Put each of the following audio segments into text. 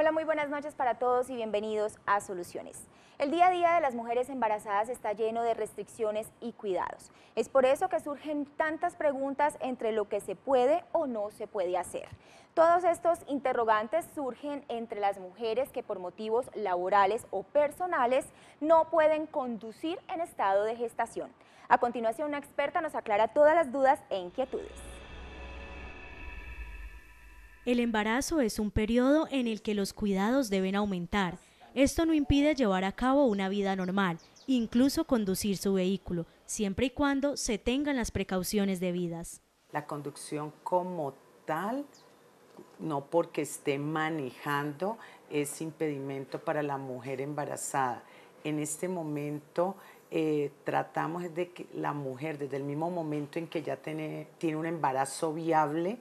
Hola, muy buenas noches para todos y bienvenidos a Soluciones. El día a día de las mujeres embarazadas está lleno de restricciones y cuidados. Es por eso que surgen tantas preguntas entre lo que se puede o no se puede hacer. Todos estos interrogantes surgen entre las mujeres que por motivos laborales o personales no pueden conducir en estado de gestación. A continuación, una experta nos aclara todas las dudas e inquietudes. El embarazo es un periodo en el que los cuidados deben aumentar. Esto no impide llevar a cabo una vida normal, incluso conducir su vehículo, siempre y cuando se tengan las precauciones debidas. La conducción como tal, no porque esté manejando, es impedimento para la mujer embarazada. En este momento eh, tratamos de que la mujer, desde el mismo momento en que ya tiene un embarazo viable,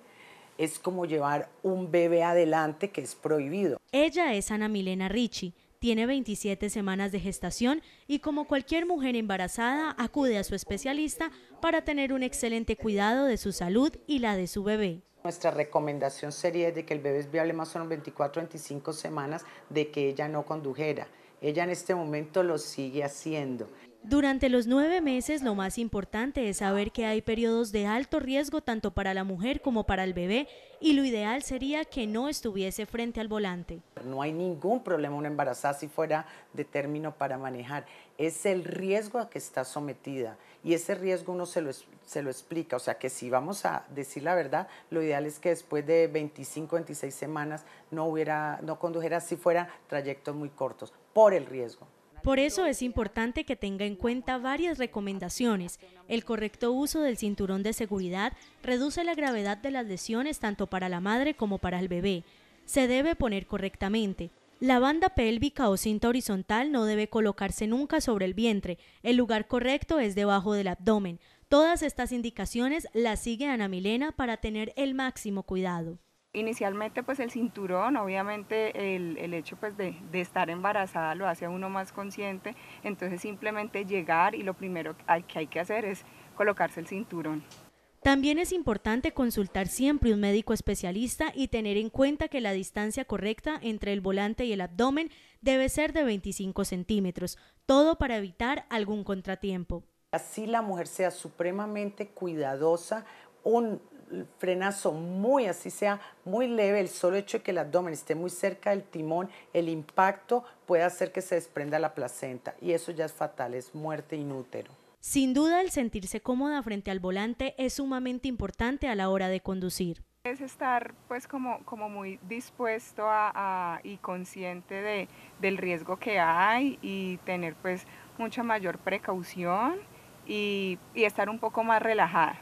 es como llevar un bebé adelante que es prohibido. Ella es Ana Milena Ricci. Tiene 27 semanas de gestación y como cualquier mujer embarazada acude a su especialista para tener un excelente cuidado de su salud y la de su bebé. Nuestra recomendación sería de que el bebé es viable más o menos 24 25 semanas de que ella no condujera. Ella en este momento lo sigue haciendo. Durante los nueve meses lo más importante es saber que hay periodos de alto riesgo tanto para la mujer como para el bebé y lo ideal sería que no estuviese frente al volante. No hay ningún problema una embarazada si fuera de término para manejar. Es el riesgo a que está sometida y ese riesgo uno se lo, explica. O sea que si vamos a decir la verdad, lo ideal es que después de 25, 26 semanas no, hubiera, no condujera si fuera trayectos muy cortos por el riesgo. Por eso es importante que tenga en cuenta varias recomendaciones. El correcto uso del cinturón de seguridad reduce la gravedad de las lesiones tanto para la madre como para el bebé. Se debe poner correctamente. La banda pélvica o cinta horizontal no debe colocarse nunca sobre el vientre. El lugar correcto es debajo del abdomen. Todas estas indicaciones las sigue Ana Milena para tener el máximo cuidado. Inicialmente pues el cinturón, obviamente el, hecho pues de, estar embarazada lo hace a uno más consciente, entonces simplemente llegar y lo primero que hay que, hacer es colocarse el cinturón. También es importante consultar siempre un médico especialista y tener en cuenta que la distancia correcta entre el volante y el abdomen debe ser de 25 centímetros, todo para evitar algún contratiempo. Así la mujer sea supremamente cuidadosa, un frenazo muy, así sea, muy leve, el solo hecho de que el abdomen esté muy cerca del timón, el impacto puede hacer que se desprenda la placenta y eso ya es fatal, es muerte inútero. Sin duda, el sentirse cómoda frente al volante es sumamente importante a la hora de conducir. Es estar pues como, muy dispuesto y consciente del riesgo que hay y tener pues mucha mayor precaución y estar un poco más relajada.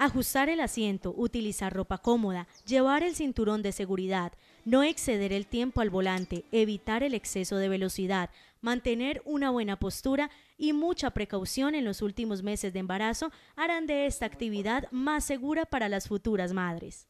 Ajustar el asiento, utilizar ropa cómoda, llevar el cinturón de seguridad, no exceder el tiempo al volante, evitar el exceso de velocidad, mantener una buena postura y mucha precaución en los últimos meses de embarazo harán de esta actividad más segura para las futuras madres.